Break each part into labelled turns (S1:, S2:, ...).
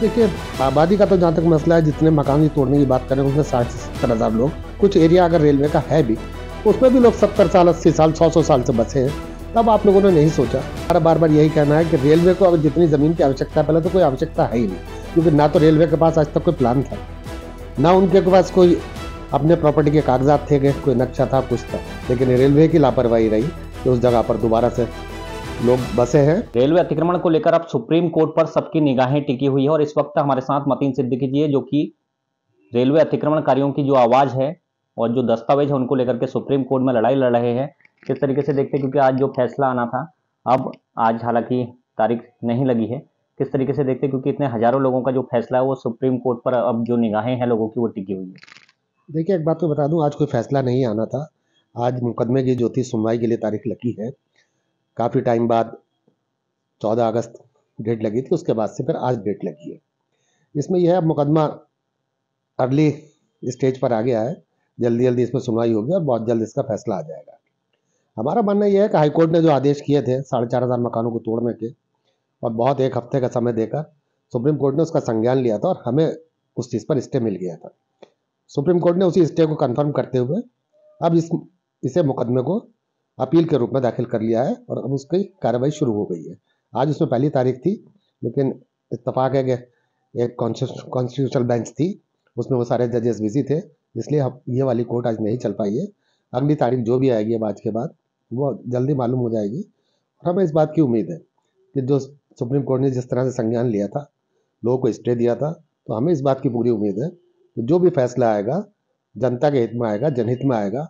S1: देखिए आबादी का तो जहाँ तक मसला है जितने मकान की तोड़ने की बात करें उसमें साठ से सत्तर हज़ार लोग कुछ एरिया अगर रेलवे का है भी तो उसमें भी लोग सत्तर साल अस्सी साल सौ सौ साल से बसे हैं तब आप लोगों ने नहीं सोचा हमारा बार बार यही कहना है कि रेलवे को अब जितनी ज़मीन की आवश्यकता है पहले तो कोई आवश्यकता है ही नहीं क्योंकि ना तो रेलवे के पास आज तक कोई प्लान था ना उनके पास कोई अपने प्रॉपर्टी के कागजात थे गए कोई नक्शा था कुछ था लेकिन रेलवे की लापरवाही रही कि उस जगह पर दोबारा से लोग बसे हैं
S2: रेलवे अतिक्रमण को लेकर अब सुप्रीम कोर्ट पर सबकी निगाहें टिकी हुई है और इस वक्त हमारे साथ मतीन सिद्दीकी जी है जो कि रेलवे अतिक्रमणकारियों की जो आवाज है और जो दस्तावेज है उनको लेकर के सुप्रीम कोर्ट में लड़ाई लड़ रहे हैं किस तरीके से देखते क्योंकि आज जो फैसला आना था अब आज हालांकि तारीख नहीं लगी है किस तरीके से देखते क्योंकि इतने हजारों लोगों का जो फैसला है वो सुप्रीम कोर्ट पर अब जो निगाहें हैं लोगों की वो टिकी हुई है
S1: देखिए एक बात तो बता दूं आज कोई फैसला नहीं आना था आज मुकदमे की जो थी सुनवाई के लिए तारीख लगी है काफ़ी टाइम बाद चौदह अगस्त डेट लगी थी उसके बाद से फिर आज डेट लगी है इसमें यह है अब मुकदमा अर्ली स्टेज पर आ गया है जल्दी जल्दी इसमें सुनवाई होगी और बहुत जल्द इसका फैसला आ जाएगा हमारा मानना यह है कि हाईकोर्ट ने जो आदेश किए थे साढ़े चार हज़ार मकानों को तोड़ने के और बहुत एक हफ्ते का समय देकर सुप्रीम कोर्ट ने उसका संज्ञान लिया था और हमें उस चीज़ पर स्टे मिल गया था सुप्रीम कोर्ट ने उसी स्टे को कन्फर्म करते हुए अब इस इसे मुकदमे को अपील के रूप में दाखिल कर लिया है और अब उसकी कार्रवाई शुरू हो गई है आज उसमें पहली तारीख थी लेकिन इतफाक है एक कॉन्स्टिट्यूशनल बेंच थी उसमें वो सारे जजेस बिजी थे इसलिए हम ये वाली कोर्ट आज नहीं चल पाई है अगली तारीख जो भी आएगी अब आज के बाद वो जल्दी मालूम हो जाएगी और हमें इस बात की उम्मीद है कि जो सुप्रीम कोर्ट ने जिस तरह से संज्ञान लिया था लोगों को स्टे दिया था तो हमें इस बात की पूरी उम्मीद है कि जो भी फैसला आएगा जनता के हित में आएगा जनहित में आएगा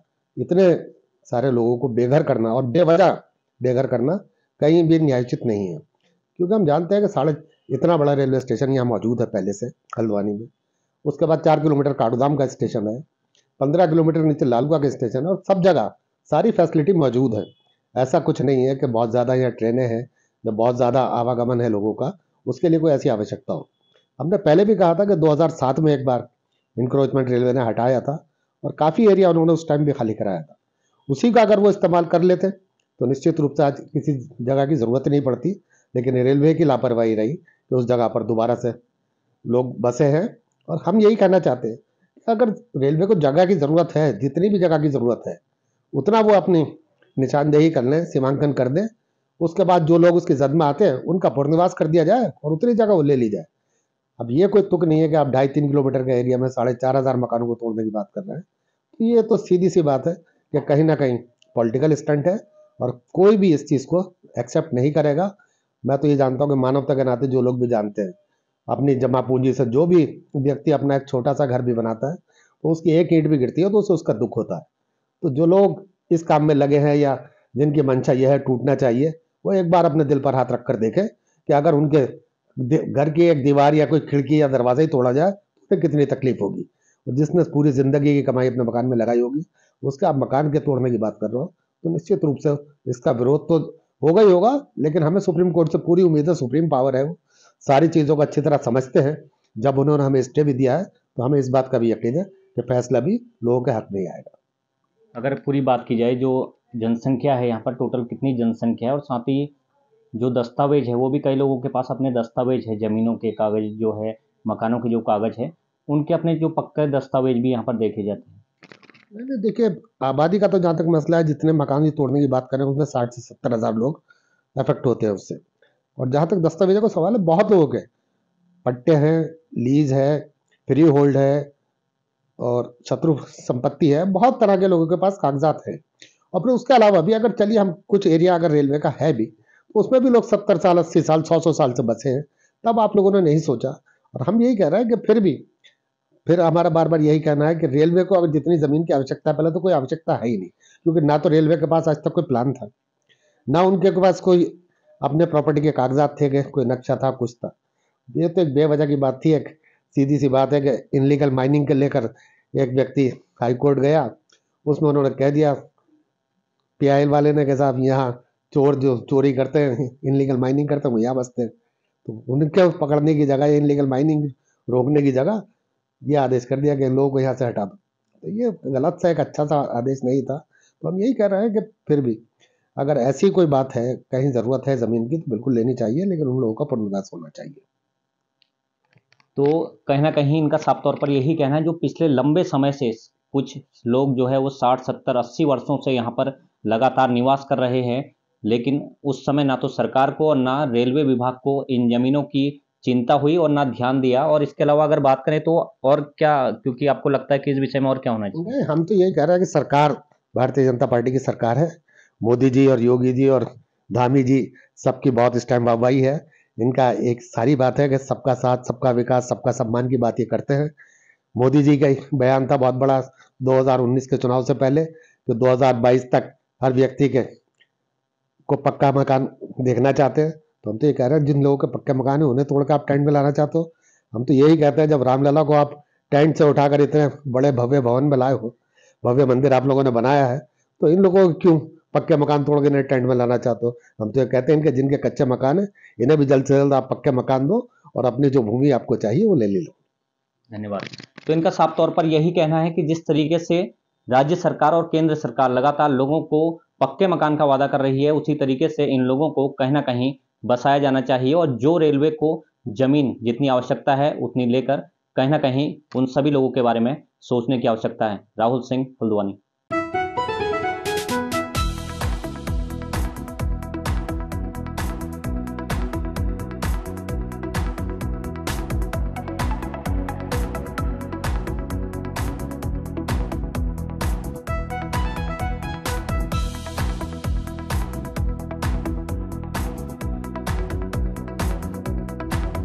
S1: इतने सारे लोगों को बेघर करना और बेवजह बेघर करना कहीं भी न्यायचित नहीं है क्योंकि हम जानते हैं कि साढ़े इतना बड़ा रेलवे स्टेशन यहाँ मौजूद है पहले से हल्द्वानी में उसके बाद चार किलोमीटर काटोदाम का स्टेशन है पंद्रह किलोमीटर नीचे लालगुआ का स्टेशन है और सब जगह सारी फैसिलिटी मौजूद है ऐसा कुछ नहीं है कि बहुत ज़्यादा यहाँ ट्रेनें हैं या बहुत ज़्यादा आवागमन है लोगों का उसके लिए कोई ऐसी आवश्यकता हो हमने पहले भी कहा था कि 2007 में एक बार इंक्रोचमेंट रेलवे ने हटाया था और काफ़ी एरिया उन्होंने उस टाइम भी खाली कराया था उसी का अगर वो इस्तेमाल कर लेते तो निश्चित रूप से आज किसी जगह की ज़रूरत नहीं पड़ती लेकिन रेलवे की लापरवाही रही कि उस जगह पर दोबारा से लोग बसे हैं और हम यही कहना चाहते हैं कि अगर रेलवे को जगह की ज़रूरत है जितनी भी जगह की ज़रूरत है उतना वो अपनी निशानदेही कर लें सीमांकन कर दें उसके बाद जो लोग उसकी जद में आते हैं उनका पुनर्निवास कर दिया जाए और उतनी जगह वो ले ली जाए अब ये कोई तुक नहीं है कि आप ढाई तीन किलोमीटर के एरिया में साढ़े चार हज़ार मकानों को तोड़ने की बात कर रहे हैं तो ये तो सीधी सी बात है कि कहीं ना कहीं पॉलिटिकल स्टंट है और कोई भी इस चीज़ को एक्सेप्ट नहीं करेगा मैं तो ये जानता हूँ कि मानवता के नाते जो लोग भी जानते हैं अपनी जमा पूंजी से जो भी व्यक्ति अपना एक छोटा सा घर भी बनाता है तो उसकी एक ईंट भी गिरती है तो उसे उसका दुख होता है तो जो लोग इस काम में लगे हैं या जिनकी मंशा यह है टूटना चाहिए वो एक बार अपने दिल पर हाथ रख कर देखें कि अगर उनके घर की एक दीवार या कोई खिड़की या दरवाज़ा ही तोड़ा जाए तो कितनी तकलीफ होगी और जिसने पूरी ज़िंदगी की कमाई अपने मकान में लगाई होगी उसके आप मकान के तोड़ने की बात कर रहे हो तो निश्चित रूप से इसका विरोध तो होगा ही होगा लेकिन हमें सुप्रीम कोर्ट से पूरी उम्मीद है सुप्रीम पावर है वो सारी चीज़ों को अच्छी तरह समझते हैं जब उन्होंने हमें स्टे भी दिया है तो हमें इस बात का भी यकीन है कि फैसला भी लोगों के
S2: हक में ही आएगा अगर पूरी बात की जाए जो जनसंख्या है यहाँ पर टोटल कितनी जनसंख्या है और साथ ही जो दस्तावेज है वो भी कई लोगों के पास अपने दस्तावेज है ज़मीनों के कागज़ जो है मकानों के जो कागज़ है उनके अपने जो पक्के दस्तावेज भी यहाँ पर देखे जाते हैं
S1: नहीं नहीं देखिए आबादी का तो जहाँ तक मसला है जितने मकान की तोड़ने की बात करें उसमें साठ से सत्तर हज़ार लोग अफेक्ट होते हैं उससे और जहाँ तक दस्तावेजों का सवाल है बहुत लोगों के पट्टे हैं लीज है फ्री होल्ड है और शत्रु संपत्ति है बहुत तरह के लोगों के पास कागजात हैं और फिर उसके अलावा भी अगर चलिए हम कुछ एरिया अगर रेलवे का है भी तो उसमें भी लोग सत्तर साल अस्सी साल सौ सौ साल से बसे हैं तब आप लोगों ने नहीं सोचा और हम यही कह रहे हैं कि फिर भी फिर हमारा बार बार यही कहना है कि रेलवे को अब जितनी ज़मीन की आवश्यकता है पहले तो कोई आवश्यकता है ही नहीं क्योंकि ना तो रेलवे के पास आज तक कोई प्लान था ना उनके पास कोई अपने प्रॉपर्टी के कागजात थे कोई नक्शा था कुछ था ये तो एक बेवजह की बात थी एक सीधी सी बात है कि इनलीगल माइनिंग के लेकर एक व्यक्ति हाईकोर्ट गया उसमें उन्होंने कह दिया पी वाले ने कहा साहब यहाँ चोर जो चोरी करते हैं इनलीगल माइनिंग करते हैं वो यहाँ बसते हैं तो उनके पकड़ने की जगह इनलीगल माइनिंग रोकने की जगह ये आदेश कर दिया कि लोगों को यहाँ से हटा दो तो ये गलत सा एक अच्छा सा आदेश नहीं था तो हम यही कह रहे हैं कि फिर भी अगर ऐसी कोई बात है कहीं ज़रूरत है ज़मीन की तो बिल्कुल लेनी चाहिए लेकिन उन लोगों का पुनर्वास होना चाहिए
S2: तो कहीं ना कहीं इनका साफ तौर पर यही कहना है जो पिछले लंबे समय से कुछ लोग जो है वो साठ सत्तर अस्सी वर्षों से यहाँ पर लगातार निवास कर रहे हैं लेकिन उस समय ना तो सरकार को और ना रेलवे विभाग को इन जमीनों की चिंता हुई और ना ध्यान दिया और इसके अलावा अगर बात करें तो और क्या क्योंकि आपको लगता है कि इस विषय में और क्या होना चाहिए
S1: हम तो यही कह रहे हैं कि सरकार भारतीय जनता पार्टी की सरकार है मोदी जी और योगी जी और धामी जी सबकी बहुत इस टाइम वाहवाही है इनका एक सारी बात है कि सबका साथ सबका विकास सबका सम्मान की बात ये करते हैं मोदी जी का बयान था बहुत बड़ा 2019 के चुनाव से पहले कि 2022 तक हर व्यक्ति के को पक्का मकान देखना चाहते हैं तो हम तो ये कह रहे हैं जिन लोगों के पक्के मकान है उन्हें तोड़कर आप टेंट में लाना चाहते हो हम तो यही कहते हैं जब रामलला को आप टेंट से उठाकर इतने बड़े भव्य भवन में लाए हो भव्य मंदिर आप लोगों ने बनाया है तो इन लोगों को क्यों पक्के मकान तोड़ के इन्हें टेंट में लाना चाहते हो हम तो ये कहते हैं इनके जिनके कच्चे मकान है इन्हें भी जल्द से जल्द आप पक्के मकान दो और अपनी जो भूमि आपको चाहिए वो ले ले लो
S2: धन्यवाद तो इनका साफ तौर पर यही कहना है कि जिस तरीके से राज्य सरकार और केंद्र सरकार लगातार लोगों को पक्के मकान का वादा कर रही है उसी तरीके से इन लोगों को कहीं ना कहीं बसाया जाना चाहिए और जो रेलवे को जमीन जितनी आवश्यकता है उतनी लेकर कहीं ना कहीं उन सभी लोगों के बारे में सोचने की आवश्यकता है राहुल सिंह हल्द्वानी